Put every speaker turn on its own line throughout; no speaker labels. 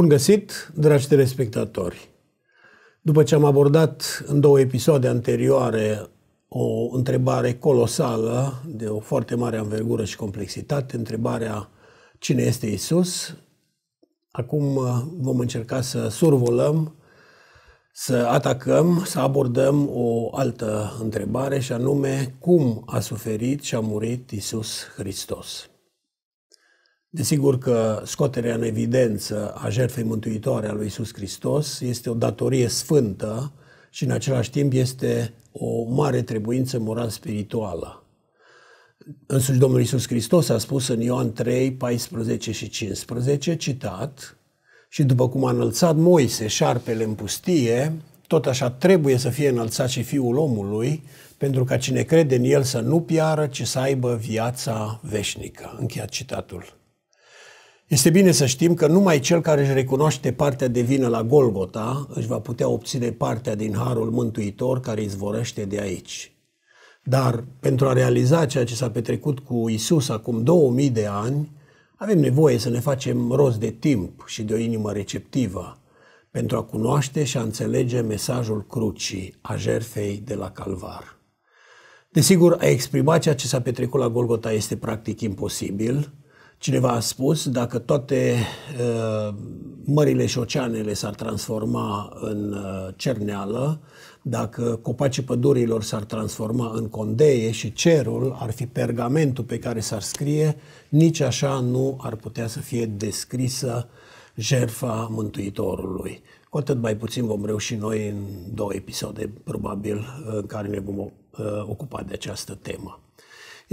Bun găsit, dragi telespectatori! După ce am abordat în două episoade anterioare o întrebare colosală, de o foarte mare anvergură și complexitate, întrebarea cine este Isus, acum uh, vom încerca să survolăm, să atacăm, să abordăm o altă întrebare și anume cum a suferit și a murit Isus Hristos. Desigur că scoterea în evidență a jertfei mântuitoare a lui Isus Hristos este o datorie sfântă și în același timp este o mare trebuință moral-spirituală. Însuși Domnul Isus Hristos a spus în Ioan 3, 14 și 15, citat, și după cum a înălțat Moise șarpele în pustie, tot așa trebuie să fie înălțat și Fiul omului, pentru ca cine crede în el să nu piară, ci să aibă viața veșnică. Încheiat citatul. Este bine să știm că numai cel care își recunoaște partea de vină la Golgota își va putea obține partea din harul mântuitor care izvorăște de aici. Dar pentru a realiza ceea ce s-a petrecut cu Isus acum 2000 de ani, avem nevoie să ne facem rost de timp și de o inimă receptivă pentru a cunoaște și a înțelege mesajul crucii a jerfei de la Calvar. Desigur, a exprima ceea ce s-a petrecut la Golgota este practic imposibil, Cineva a spus, dacă toate uh, mările și oceanele s-ar transforma în uh, cerneală, dacă copacii pădurilor s-ar transforma în condeie și cerul ar fi pergamentul pe care s-ar scrie, nici așa nu ar putea să fie descrisă jerfa Mântuitorului. Cu atât mai puțin vom reuși noi în două episoade, probabil, în care ne vom uh, ocupa de această temă.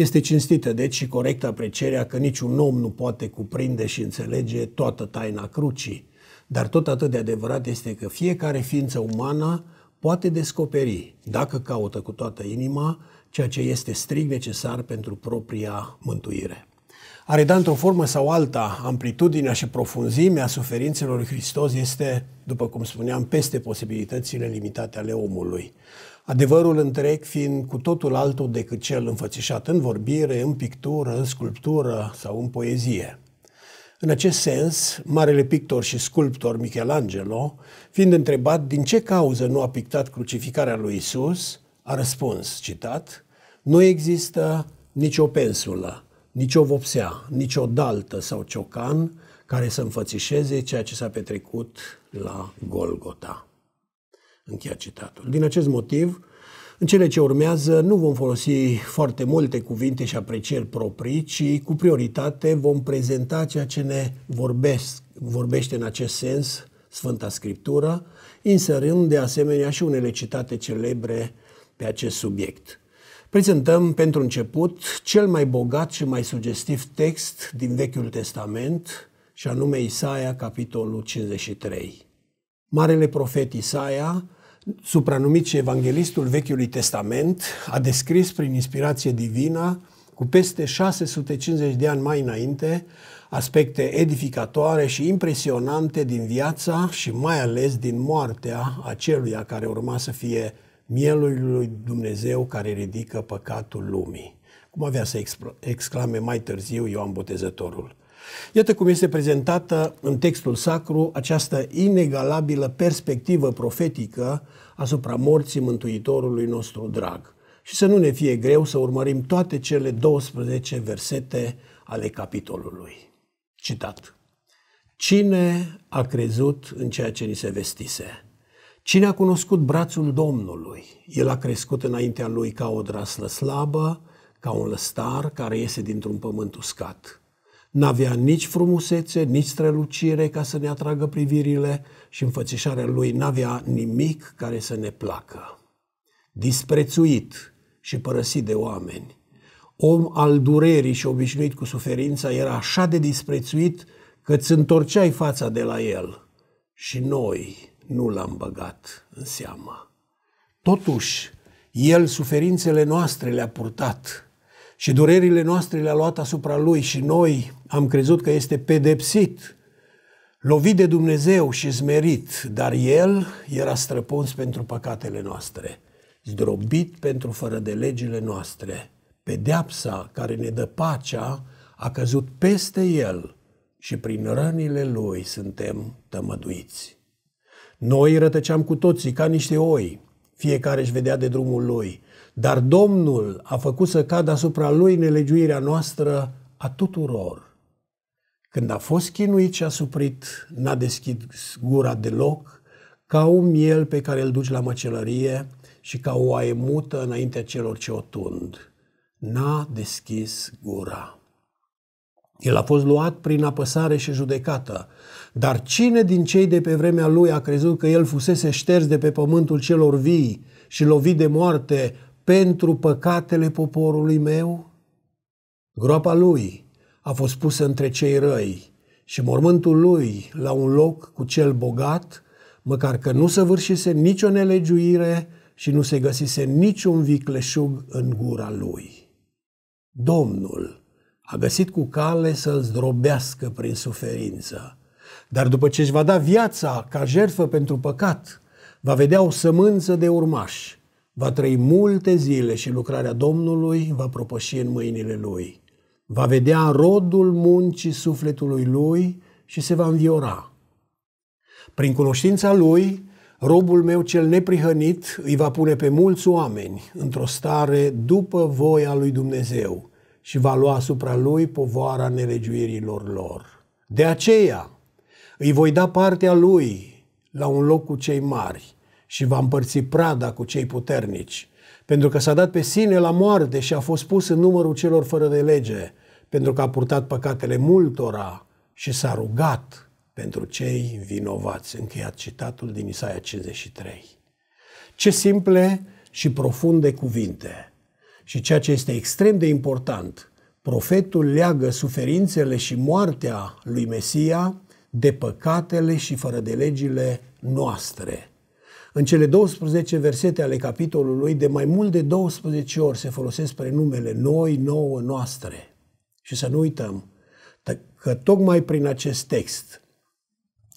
Este cinstită, deci, și corectă aprecierea că niciun om nu poate cuprinde și înțelege toată taina crucii. Dar tot atât de adevărat este că fiecare ființă umană poate descoperi, dacă caută cu toată inima, ceea ce este strict necesar pentru propria mântuire. A reda într-o formă sau alta amplitudinea și profunzimea suferințelor lui Hristos este, după cum spuneam, peste posibilitățile limitate ale omului adevărul întreg fiind cu totul altul decât cel înfățișat în vorbire, în pictură, în sculptură sau în poezie. În acest sens, marele pictor și sculptor Michelangelo, fiind întrebat din ce cauză nu a pictat crucificarea lui Isus, a răspuns, citat, nu există nicio pensulă, nicio vopsea, nicio daltă sau ciocan care să înfățișeze ceea ce s-a petrecut la Golgota. Încheia citatul. Din acest motiv, în cele ce urmează, nu vom folosi foarte multe cuvinte și aprecieri proprii, ci cu prioritate vom prezenta ceea ce ne vorbesc, vorbește în acest sens Sfânta Scriptură, insărând de asemenea și unele citate celebre pe acest subiect. Prezentăm pentru început cel mai bogat și mai sugestiv text din Vechiul Testament, și anume Isaia, capitolul 53. Marele profet Isaia supranumit și evanghelistul Vechiului Testament, a descris prin inspirație divină, cu peste 650 de ani mai înainte, aspecte edificatoare și impresionante din viața și mai ales din moartea aceluia care urma să fie mielul lui Dumnezeu care ridică păcatul lumii. Cum avea să exclame mai târziu Ioan Botezătorul. Iată cum este prezentată în textul sacru această inegalabilă perspectivă profetică asupra morții Mântuitorului nostru drag. Și să nu ne fie greu să urmărim toate cele 12 versete ale capitolului. Citat. Cine a crezut în ceea ce ni se vestise? Cine a cunoscut brațul Domnului? El a crescut înaintea lui ca o draslă slabă, ca un lăstar care iese dintr-un pământ uscat. N-avea nici frumusețe, nici strălucire ca să ne atragă privirile și înfățișarea lui n-avea nimic care să ne placă. Disprețuit și părăsit de oameni, om al durerii și obișnuit cu suferința, era așa de disprețuit că îți întorceai fața de la el și noi nu l-am băgat în seamă. Totuși, el suferințele noastre le-a purtat și durerile noastre le-a luat asupra lui și noi am crezut că este pedepsit, lovit de Dumnezeu și zmerit, dar el era străpuns pentru păcatele noastre, zdrobit pentru fără de legile noastre. Pedeapsa care ne dă pacea a căzut peste el și prin rănile lui suntem tămăduiți. Noi rătăceam cu toții ca niște oi, fiecare își vedea de drumul lui – dar Domnul a făcut să cadă asupra lui nelegiuirea noastră a tuturor. Când a fost chinuit și a suprit, n-a deschis gura deloc, ca un miel pe care îl duci la măcelărie și ca o aie mută înaintea celor ce o tund. N-a deschis gura. El a fost luat prin apăsare și judecată. Dar cine din cei de pe vremea lui a crezut că el fusese șters de pe pământul celor vii și lovit de moarte, pentru păcatele poporului meu? Groapa lui a fost pusă între cei răi și mormântul lui la un loc cu cel bogat, măcar că nu săvârșise nicio nelegiuire și nu se găsise niciun vicleșug în gura lui. Domnul a găsit cu cale să-l zdrobească prin suferință, dar după ce își va da viața ca jertfă pentru păcat, va vedea o sămânță de urmași Va trăi multe zile și lucrarea Domnului va propăși în mâinile lui. Va vedea rodul muncii sufletului lui și se va înviora. Prin cunoștința lui, robul meu cel neprihănit îi va pune pe mulți oameni într-o stare după voia lui Dumnezeu și va lua asupra lui povoara nelegiuirilor lor. De aceea îi voi da partea lui la un loc cu cei mari, și va împărți prada cu cei puternici, pentru că s-a dat pe sine la moarte și a fost pus în numărul celor fără de lege, pentru că a purtat păcatele multora și s-a rugat pentru cei vinovați. Încheiat citatul din Isaia 53. Ce simple și profunde cuvinte! Și ceea ce este extrem de important, profetul leagă suferințele și moartea lui Mesia de păcatele și fără de legile noastre. În cele 12 versete ale capitolului, de mai mult de 12 ori se folosesc prenumele noi, nouă, noastre. Și să nu uităm că tocmai prin acest text,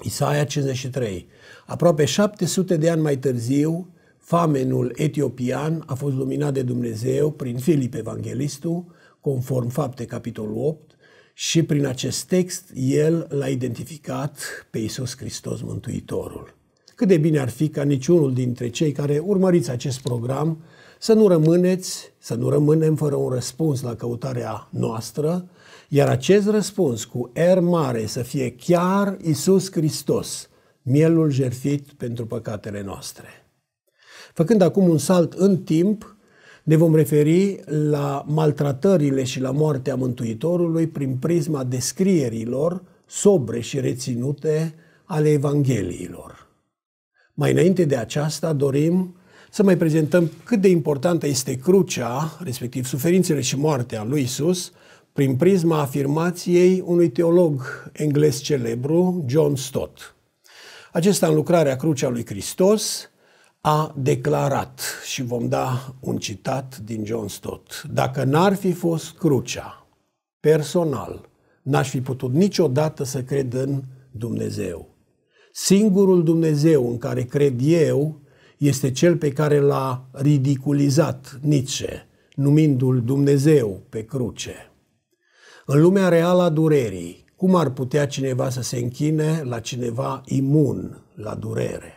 Isaia 53, aproape 700 de ani mai târziu, famenul etiopian a fost luminat de Dumnezeu prin Filip Evanghelistul, conform fapte capitolul 8, și prin acest text el l-a identificat pe Isus Hristos Mântuitorul. Cât de bine ar fi ca niciunul dintre cei care urmăriți acest program să nu rămâneți, să nu rămânem fără un răspuns la căutarea noastră, iar acest răspuns cu R mare să fie chiar Isus Hristos, mielul jertfit pentru păcatele noastre. Făcând acum un salt în timp, ne vom referi la maltratările și la moartea Mântuitorului prin prisma descrierilor sobre și reținute ale Evangheliilor. Mai înainte de aceasta dorim să mai prezentăm cât de importantă este crucea, respectiv suferințele și moartea lui Isus, prin prisma afirmației unui teolog englez celebru, John Stott. Acesta, în lucrarea Crucea lui Hristos, a declarat, și vom da un citat din John Stott, dacă n-ar fi fost crucea, personal, n-aș fi putut niciodată să cred în Dumnezeu. Singurul Dumnezeu în care cred eu este cel pe care l-a ridiculizat Nietzsche, numindu-l Dumnezeu pe cruce. În lumea reală a durerii, cum ar putea cineva să se închine la cineva imun la durere?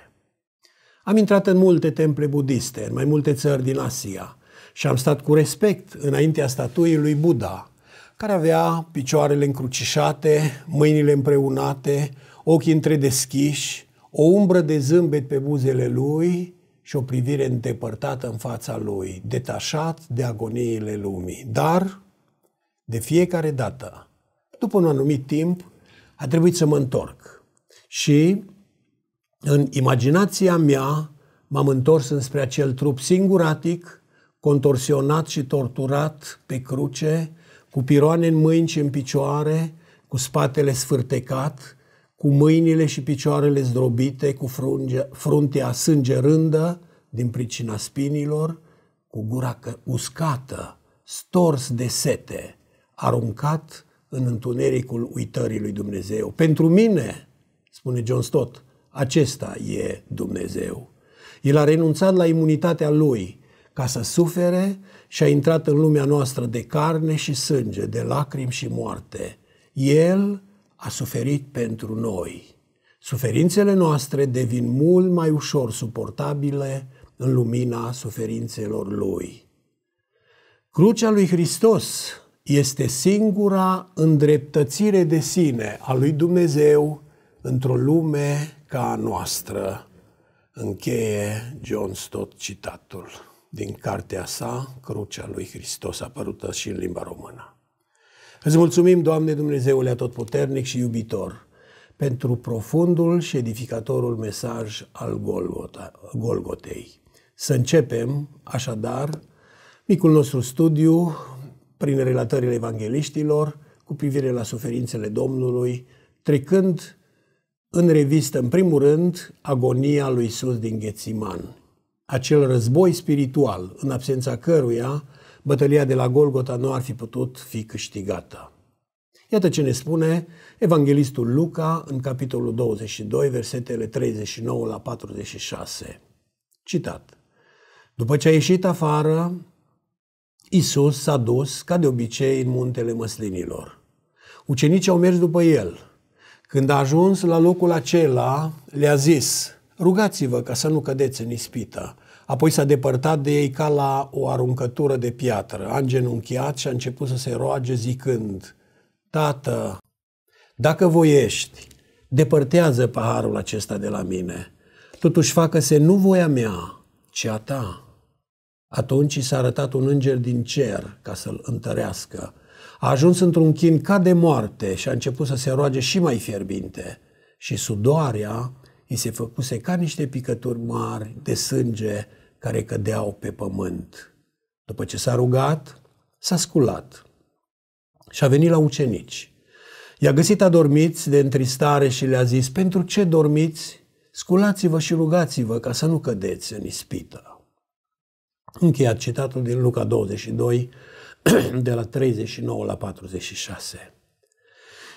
Am intrat în multe temple budiste, în mai multe țări din Asia, și am stat cu respect înaintea statuii lui Buddha, care avea picioarele încrucișate, mâinile împreunate, ochii întredeschiși, o umbră de zâmbet pe buzele lui și o privire îndepărtată în fața lui, detașat de agoniile lumii. Dar, de fiecare dată, după un anumit timp, a trebuit să mă întorc. Și, în imaginația mea, m-am întors înspre acel trup singuratic, contorsionat și torturat pe cruce, cu piroane în mâini și în picioare, cu spatele sfârtecat, cu mâinile și picioarele zdrobite, cu frunge, fruntea sângerândă din pricina spinilor, cu gura uscată, stors de sete, aruncat în întunericul uitării lui Dumnezeu. Pentru mine, spune John Stott, acesta e Dumnezeu. El a renunțat la imunitatea lui ca să sufere și a intrat în lumea noastră de carne și sânge, de lacrimi și moarte. El a suferit pentru noi. Suferințele noastre devin mult mai ușor suportabile în lumina suferințelor Lui. Crucea lui Hristos este singura îndreptățire de sine a lui Dumnezeu într-o lume ca a noastră. Încheie John Stott citatul din cartea sa Crucea lui Hristos apărută și în limba română. Îți mulțumim, Doamne Dumnezeule Atotputernic și iubitor, pentru profundul și edificatorul mesaj al Golgota, Golgotei. Să începem, așadar, micul nostru studiu prin relatările evangeliștilor cu privire la suferințele Domnului, trecând în revistă, în primul rând, agonia lui Isus din Ghețiman, acel război spiritual în absența căruia bătălia de la Golgota nu ar fi putut fi câștigată. Iată ce ne spune Evanghelistul Luca în capitolul 22, versetele 39 la 46. Citat. După ce a ieșit afară, Isus s-a dus, ca de obicei, în muntele măslinilor. Ucenicii au mers după el. Când a ajuns la locul acela, le-a zis, rugați-vă ca să nu cădeți în ispită. Apoi s-a depărtat de ei ca la o aruncătură de piatră. A genunchiat și a început să se roage zicând, Tată, dacă voiești, depărtează paharul acesta de la mine. Totuși facă-se nu voia mea, ci a ta. Atunci i s-a arătat un înger din cer ca să-l întărească. A ajuns într-un chin ca de moarte și a început să se roage și mai fierbinte. Și sudoarea i se făcuse ca niște picături mari de sânge care cădeau pe pământ. După ce s-a rugat, s-a sculat și a venit la ucenici. I-a găsit adormiți de întristare și le-a zis, pentru ce dormiți? Sculați-vă și rugați-vă ca să nu cădeți în ispită. Încheiat citatul din Luca 22, de la 39 la 46.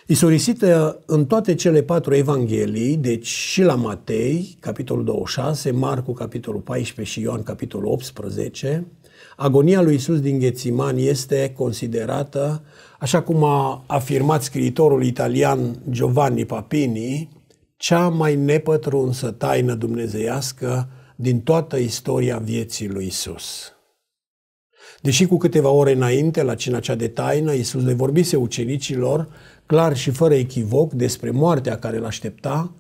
Isorisită uh, în toate cele patru evanghelii, deci și la Matei, capitolul 26, Marcu, capitolul 14 și Ioan, capitolul 18, agonia lui Isus din Ghețiman este considerată, așa cum a afirmat scriitorul italian Giovanni Papini, cea mai nepătrunsă taină dumnezeiască din toată istoria vieții lui Isus. Deși cu câteva ore înainte, la cina cea de taină, Iisus le vorbise ucenicilor, clar și fără echivoc, despre moartea care îl aștepta,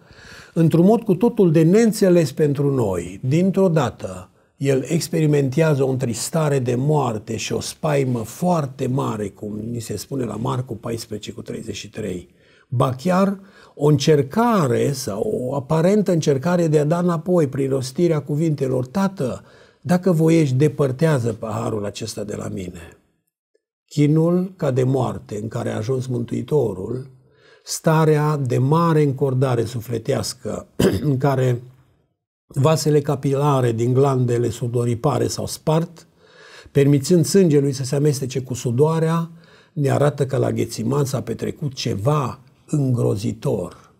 într-un mod cu totul de neînțeles pentru noi, dintr-o dată, el experimentează o întristare de moarte și o spaimă foarte mare, cum ni se spune la Marcu 14 cu 33. Ba chiar o încercare sau o aparentă încercare de a da înapoi prin rostirea cuvintelor, Tată, dacă voiești, depărtează paharul acesta de la mine. Chinul ca de moarte în care a ajuns Mântuitorul, starea de mare încordare sufletească în care vasele capilare din glandele sudoripare s-au spart, permițând sângelui să se amestece cu sudoarea, ne arată că la Ghețiman s-a petrecut ceva îngrozitor.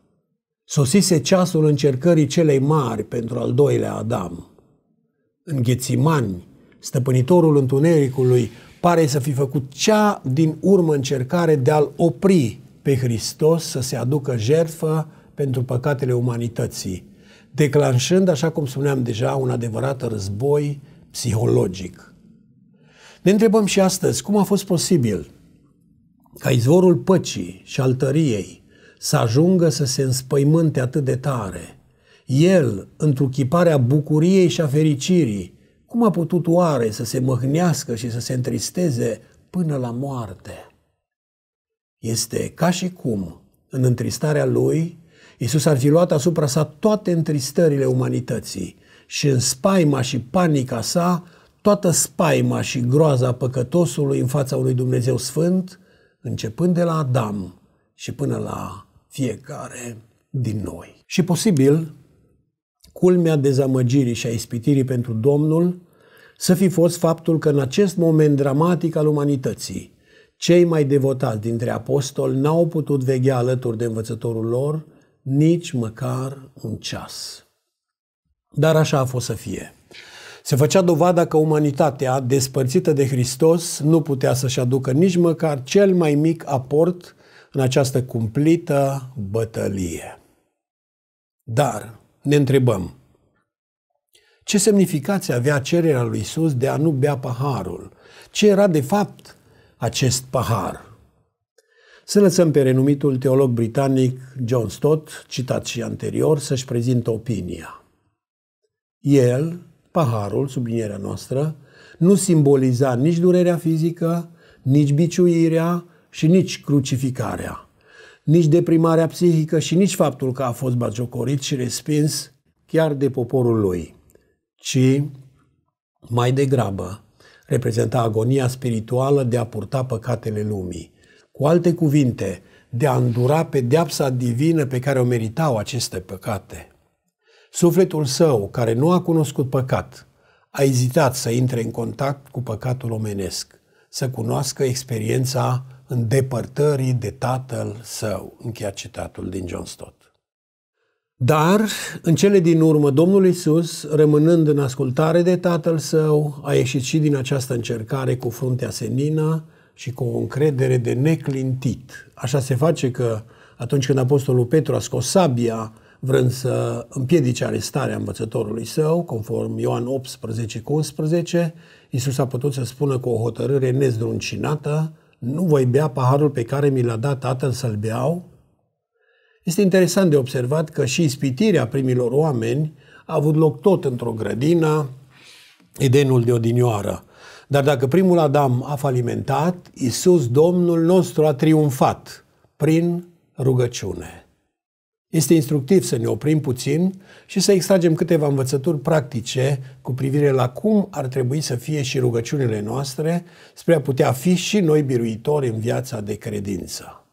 Sosise ceasul încercării celei mari pentru al doilea Adam – în Ghețimani, stăpânitorul întunericului, pare să fi făcut cea din urmă încercare de a-L opri pe Hristos să se aducă jertfă pentru păcatele umanității, declanșând, așa cum spuneam deja, un adevărat război psihologic. Ne întrebăm și astăzi cum a fost posibil ca izvorul păcii și al tăriei să ajungă să se înspăimânte atât de tare, el, întruchiparea bucuriei și a fericirii, cum a putut oare să se măhnească și să se întristeze până la moarte? Este ca și cum, în întristarea lui, Iisus ar fi luat asupra sa toate întristările umanității și în spaima și panica sa, toată spaima și groaza păcătosului în fața unui Dumnezeu Sfânt, începând de la Adam și până la fiecare din noi. Și posibil, culmea dezamăgirii și a ispitirii pentru Domnul să fi fost faptul că în acest moment dramatic al umanității, cei mai devotați dintre apostoli n-au putut veghea alături de învățătorul lor nici măcar un ceas. Dar așa a fost să fie. Se făcea dovada că umanitatea, despărțită de Hristos, nu putea să-și aducă nici măcar cel mai mic aport în această cumplită bătălie. Dar ne întrebăm ce semnificație avea cererea lui Isus de a nu bea paharul? Ce era de fapt acest pahar? Să lăsăm pe renumitul teolog britanic John Stott, citat și anterior, să-și prezintă opinia. El, paharul, sublinierea noastră, nu simboliza nici durerea fizică, nici biciuirea și nici crucificarea nici deprimarea psihică și nici faptul că a fost bagiocorit și respins chiar de poporul lui, ci mai degrabă reprezenta agonia spirituală de a purta păcatele lumii. Cu alte cuvinte, de a îndura pedeapsa divină pe care o meritau aceste păcate. Sufletul său, care nu a cunoscut păcat, a ezitat să intre în contact cu păcatul omenesc, să cunoască experiența îndepărtării de tatăl său, încheia citatul din John Stott. Dar, în cele din urmă, Domnul Isus, rămânând în ascultare de tatăl său, a ieșit și din această încercare cu fruntea senină și cu o încredere de neclintit. Așa se face că atunci când apostolul Petru a scos sabia, vrând să împiedice arestarea învățătorului său, conform Ioan 18 cu 11, Iisus a putut să spună cu o hotărâre nezdruncinată, nu voi bea paharul pe care mi l-a dat tatăl să-l beau? Este interesant de observat că și ispitirea primilor oameni a avut loc tot într-o grădină, Edenul de odinioară. Dar dacă primul Adam a falimentat, Isus, Domnul nostru, a triumfat prin rugăciune. Este instructiv să ne oprim puțin și să extragem câteva învățături practice cu privire la cum ar trebui să fie și rugăciunile noastre spre a putea fi și noi biruitori în viața de credință.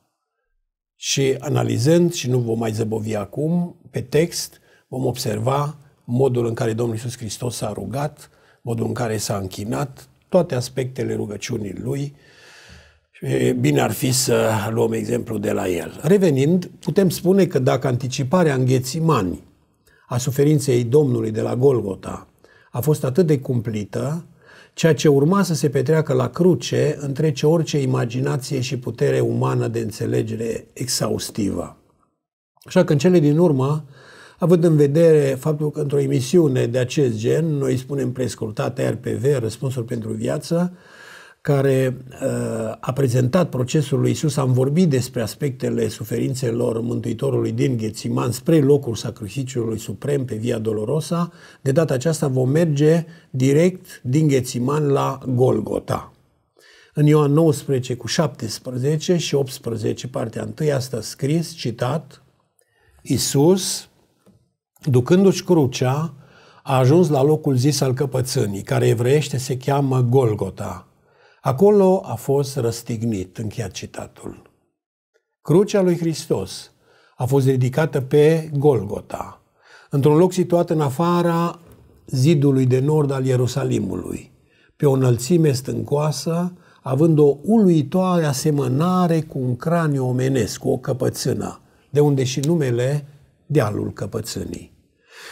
Și analizând, și nu vom mai zăbovi acum, pe text vom observa modul în care Domnul Iisus Hristos s-a rugat, modul în care s-a închinat, toate aspectele rugăciunii Lui, bine ar fi să luăm exemplu de la el. Revenind, putem spune că dacă anticiparea în a suferinței Domnului de la Golgota a fost atât de cumplită, ceea ce urma să se petreacă la cruce întrece orice imaginație și putere umană de înțelegere exhaustivă. Așa că în cele din urmă, având în vedere faptul că într-o emisiune de acest gen, noi spunem prescurtată RPV, răspunsul pentru viață, care uh, a prezentat procesul lui Isus, am vorbit despre aspectele suferințelor Mântuitorului din Ghețiman spre locul sacrificiului suprem pe Via Dolorosa, de data aceasta vom merge direct din Ghețiman la Golgota. În Ioan 19 cu 17 și 18, partea 1, asta scris, citat, Isus, ducându-și crucea, a ajuns la locul zis al căpățânii, care evreiește se cheamă Golgota, Acolo a fost răstignit, încheiat citatul. Crucea lui Hristos a fost ridicată pe Golgota, într-un loc situat în afara zidului de nord al Ierusalimului, pe o înălțime stâncoasă, având o uluitoare asemănare cu un craniu omenesc, cu o căpățână, de unde și numele dealul căpățânii.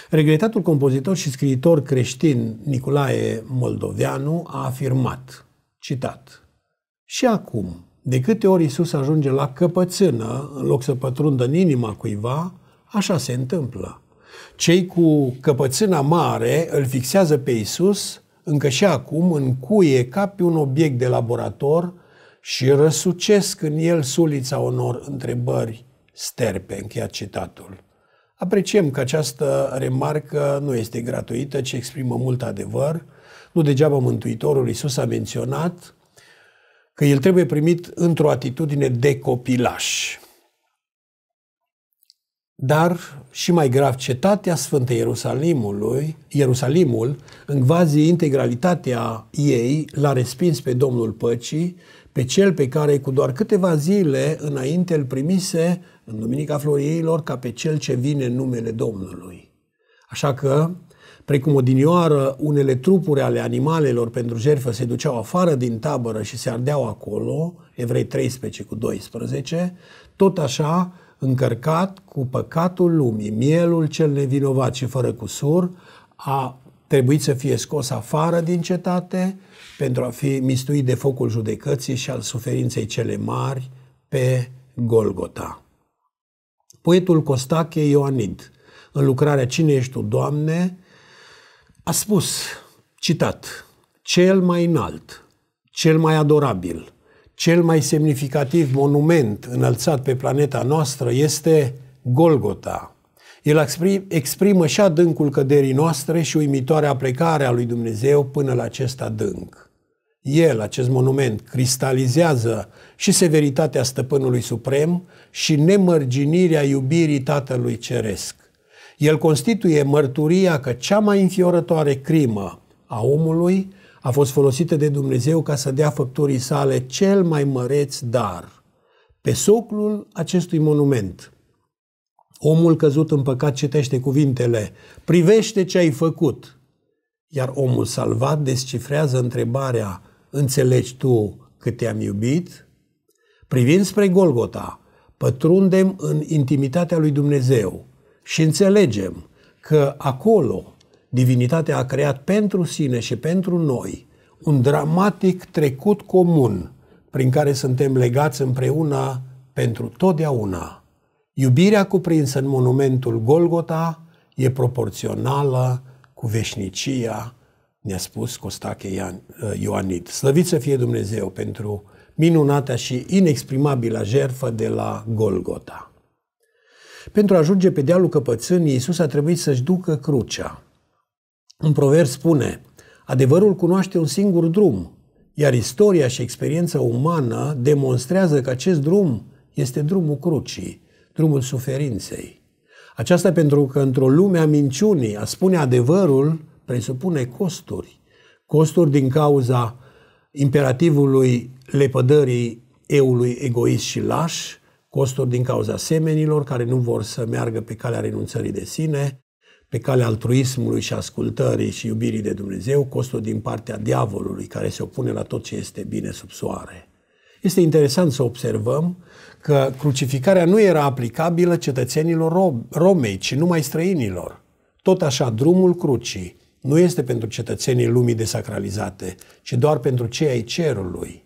Regretatul compozitor și scriitor creștin Nicolae Moldoveanu a afirmat – Citat. Și acum, de câte ori Isus ajunge la căpățână, în loc să pătrundă în inima cuiva, așa se întâmplă. Cei cu căpățâna mare îl fixează pe Isus, încă și acum, în cuie ca pe un obiect de laborator și răsucesc în el sulița unor întrebări sterpe, încheia citatul. Apreciem că această remarcă nu este gratuită, ci exprimă mult adevăr, nu degeaba Mântuitorul Iisus a menționat că el trebuie primit într-o atitudine de copilaș. Dar și mai grav, cetatea Sfântă Ierusalimului, Ierusalimul, în vazi integralitatea ei, l-a respins pe Domnul Păcii, pe cel pe care cu doar câteva zile înainte îl primise în Duminica Floriilor ca pe cel ce vine în numele Domnului. Așa că Precum odinioară, unele trupuri ale animalelor pentru jertfă se duceau afară din tabără și se ardeau acolo, evrei 13 cu 12, tot așa încărcat cu păcatul lumii, mielul cel nevinovat și fără cusur, a trebuit să fie scos afară din cetate pentru a fi mistuit de focul judecății și al suferinței cele mari pe Golgota. Poetul Costache Ioanid, în lucrarea Cine ești tu, Doamne, a spus, citat, cel mai înalt, cel mai adorabil, cel mai semnificativ monument înălțat pe planeta noastră este Golgota. El exprimă și adâncul căderii noastre și uimitoarea plecare a lui Dumnezeu până la acest adânc. El, acest monument, cristalizează și severitatea stăpânului suprem și nemărginirea iubirii Tatălui Ceresc. El constituie mărturia că cea mai înfiorătoare crimă a omului a fost folosită de Dumnezeu ca să dea făpturii sale cel mai măreț dar. Pe soclul acestui monument, omul căzut în păcat citește cuvintele Privește ce ai făcut, iar omul salvat descifrează întrebarea Înțelegi tu cât te-am iubit? Privind spre Golgota, pătrundem în intimitatea lui Dumnezeu – și înțelegem că acolo divinitatea a creat pentru sine și pentru noi un dramatic trecut comun prin care suntem legați împreună pentru totdeauna. Iubirea cuprinsă în monumentul Golgota e proporțională cu veșnicia, ne-a spus Costache uh, Ioanid. Slăvit să fie Dumnezeu pentru minunata și inexprimabilă jertfă de la Golgota. Pentru a ajunge pe dealul căpățânii, Iisus a trebuit să-și ducă crucea. Un proverb spune, adevărul cunoaște un singur drum, iar istoria și experiența umană demonstrează că acest drum este drumul crucii, drumul suferinței. Aceasta pentru că într-o lume a minciunii, a spune adevărul presupune costuri. Costuri din cauza imperativului lepădării eului egoist și laș, costuri din cauza semenilor care nu vor să meargă pe calea renunțării de sine, pe calea altruismului și ascultării și iubirii de Dumnezeu, costuri din partea diavolului care se opune la tot ce este bine sub soare. Este interesant să observăm că crucificarea nu era aplicabilă cetățenilor Romei, ci numai străinilor. Tot așa, drumul crucii nu este pentru cetățenii lumii desacralizate, ci doar pentru cei ai cerului.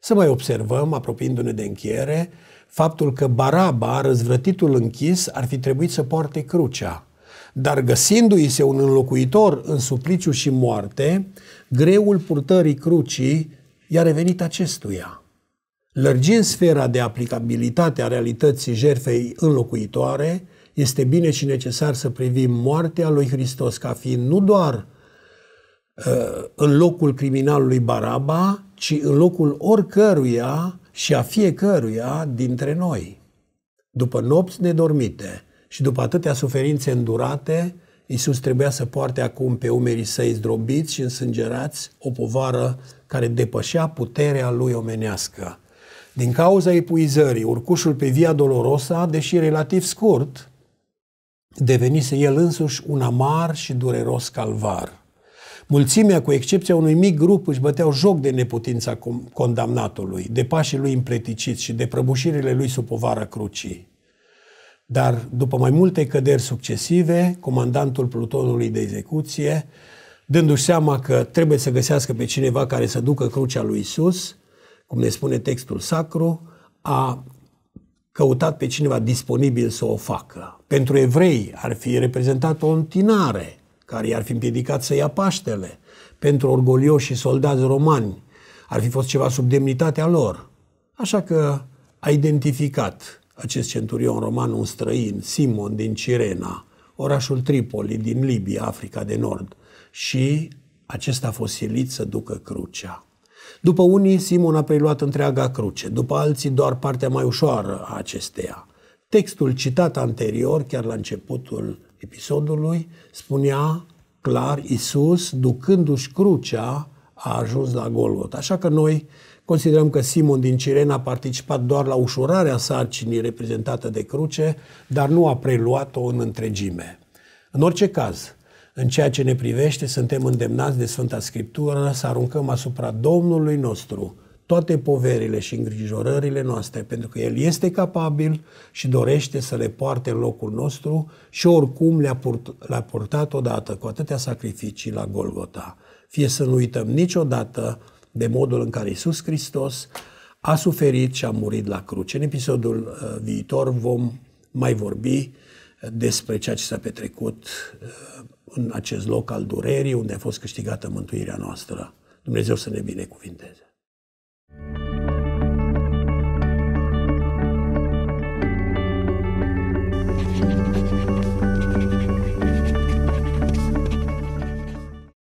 Să mai observăm, apropiindu-ne de încheiere, faptul că Baraba, răzvrătitul închis, ar fi trebuit să poarte crucea. Dar găsindu-i se un înlocuitor în supliciu și moarte, greul purtării crucii i-a revenit acestuia. Lărgind sfera de aplicabilitate a realității jerfei înlocuitoare, este bine și necesar să privim moartea lui Hristos ca fiind nu doar uh, în locul criminalului Baraba, ci în locul oricăruia și a fiecăruia dintre noi. După nopți nedormite și după atâtea suferințe îndurate, Iisus trebuia să poarte acum pe umerii săi zdrobiți și însângerați o povară care depășea puterea lui omenească. Din cauza epuizării, urcușul pe Via Dolorosa, deși relativ scurt, devenise el însuși un amar și dureros calvar. Mulțimea, cu excepția unui mic grup, își băteau joc de neputința condamnatului, de pașii lui împleticiți și de prăbușirile lui sub povara crucii. Dar, după mai multe căderi succesive, comandantul plutonului de execuție, dându-și seama că trebuie să găsească pe cineva care să ducă crucea lui Isus, cum ne spune textul sacru, a căutat pe cineva disponibil să o facă. Pentru evrei ar fi reprezentat o întinare, care i-ar fi împiedicat să ia Paștele. Pentru orgolioși și soldați romani ar fi fost ceva sub demnitatea lor. Așa că a identificat acest centurion roman un străin, Simon din Cirena, orașul Tripoli din Libia, Africa de Nord, și acesta a fost silit să ducă crucea. După unii, Simon a preluat întreaga cruce, după alții doar partea mai ușoară a acesteia. Textul citat anterior, chiar la începutul episodului, spunea clar Isus, ducându-și crucea, a ajuns la Golgot. Așa că noi considerăm că Simon din Cirena a participat doar la ușurarea sarcinii reprezentată de cruce, dar nu a preluat-o în întregime. În orice caz, în ceea ce ne privește, suntem îndemnați de Sfânta Scriptură să aruncăm asupra Domnului nostru toate poverile și îngrijorările noastre, pentru că El este capabil și dorește să le poarte în locul nostru și oricum le-a, purt, le-a purtat odată cu atâtea sacrificii la Golgota. Fie să nu uităm niciodată de modul în care Isus Hristos a suferit și a murit la cruce. În episodul uh, viitor vom mai vorbi uh, despre ceea ce s-a petrecut uh, în acest loc al durerii, unde a fost câștigată mântuirea noastră. Dumnezeu să ne binecuvinteze.